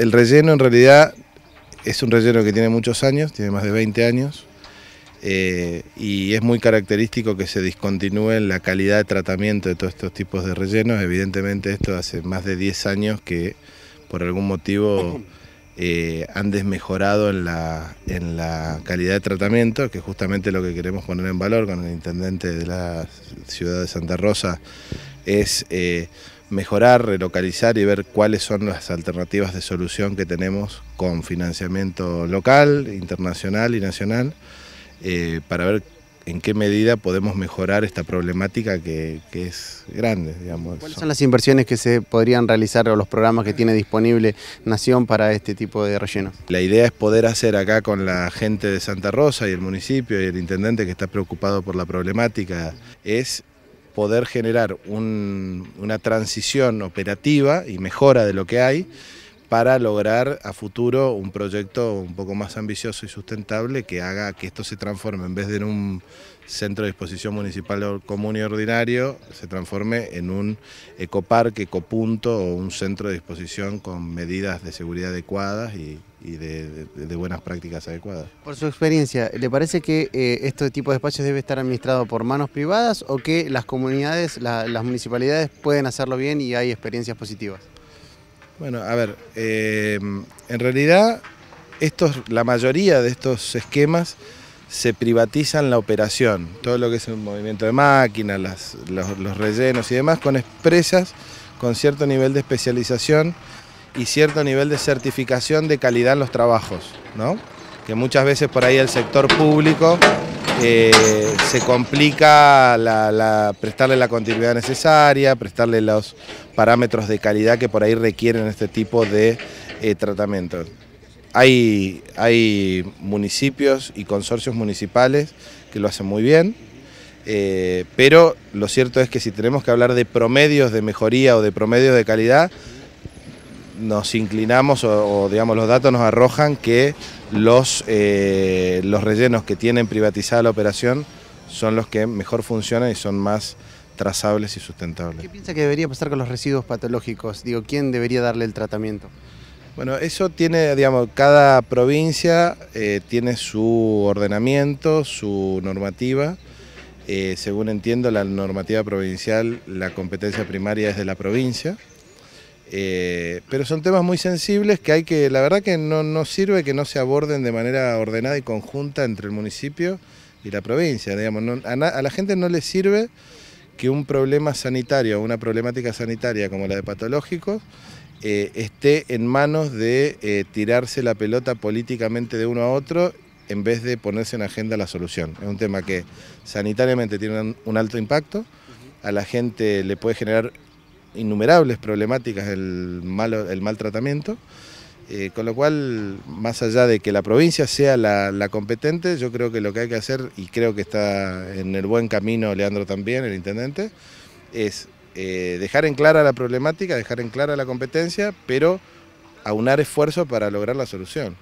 El relleno en realidad es un relleno que tiene muchos años, tiene más de 20 años, eh, y es muy característico que se discontinúe la calidad de tratamiento de todos estos tipos de rellenos. Evidentemente esto hace más de 10 años que por algún motivo eh, han desmejorado en la, en la calidad de tratamiento, que justamente lo que queremos poner en valor con el intendente de la ciudad de Santa Rosa es... Eh, mejorar, relocalizar y ver cuáles son las alternativas de solución que tenemos con financiamiento local, internacional y nacional, eh, para ver en qué medida podemos mejorar esta problemática que, es grande. ¿Cuáles son las inversiones que se podrían realizar o los programas que tiene disponible Nación para este tipo de relleno? La idea es poder hacer acá con la gente de Santa Rosa y el municipio y el intendente que está preocupado por la problemática, es poder generar una transición operativa y mejora de lo que hay para lograr a futuro un proyecto un poco más ambicioso y sustentable que haga que esto se transforme, en vez de en un centro de exposición municipal común y ordinario, se transforme en un ecoparque, ecopunto o un centro de exposición con medidas de seguridad adecuadas y, de, buenas prácticas adecuadas. Por su experiencia, ¿le parece que eh, este tipo de espacios debe estar administrado por manos privadas o que las comunidades, las municipalidades pueden hacerlo bien y hay experiencias positivas? Bueno, a ver, eh, en realidad estos, la mayoría de estos esquemas se privatizan la operación, todo lo que es el movimiento de máquinas, los, rellenos y demás, con empresas con cierto nivel de especialización y cierto nivel de certificación de calidad en los trabajos, ¿no? que muchas veces por ahí el sector público eh, se complica prestarle la continuidad necesaria, prestarle los parámetros de calidad que por ahí requieren este tipo de eh, tratamiento. tratamientos. Hay, municipios y consorcios municipales que lo hacen muy bien, eh, pero lo cierto es que si tenemos que hablar de promedios de mejoría o de promedios de calidad, nos inclinamos o, digamos los datos nos arrojan que los, eh, los rellenos que tienen privatizada la operación son los que mejor funcionan y son más trazables y sustentables. ¿Qué piensa que debería pasar con los residuos patológicos? Digo, ¿quién debería darle el tratamiento? Bueno, eso tiene, digamos, cada provincia eh, tiene su ordenamiento, su normativa. Eh, según entiendo, la normativa provincial, la competencia primaria es de la provincia. Eh, pero son temas muy sensibles que hay que, la verdad que no, sirve que no se aborden de manera ordenada y conjunta entre el municipio y la provincia. Digamos, a, la gente no le sirve que un problema sanitario, una problemática sanitaria como la de patológicos, eh, esté en manos de eh, tirarse la pelota políticamente de uno a otro en vez de ponerse en agenda la solución. Es un tema que sanitariamente tiene un alto impacto, a la gente le puede generar innumerables problemáticas del malo, el mal tratamiento, eh, con lo cual, más allá de que la provincia sea la, competente, yo creo que lo que hay que hacer, y creo que está en el buen camino Leandro también, el intendente, es eh, dejar en clara la problemática, dejar en clara la competencia, pero aunar esfuerzos para lograr la solución.